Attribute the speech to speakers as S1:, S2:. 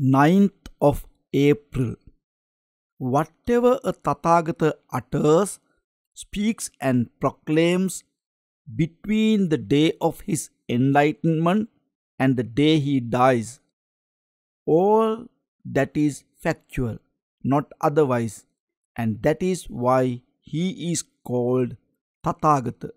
S1: 9th of April. Whatever a Tathagata utters, speaks, and proclaims between the day of his enlightenment and the day he dies, all that is factual, not otherwise, and that is why he is called Tathagata.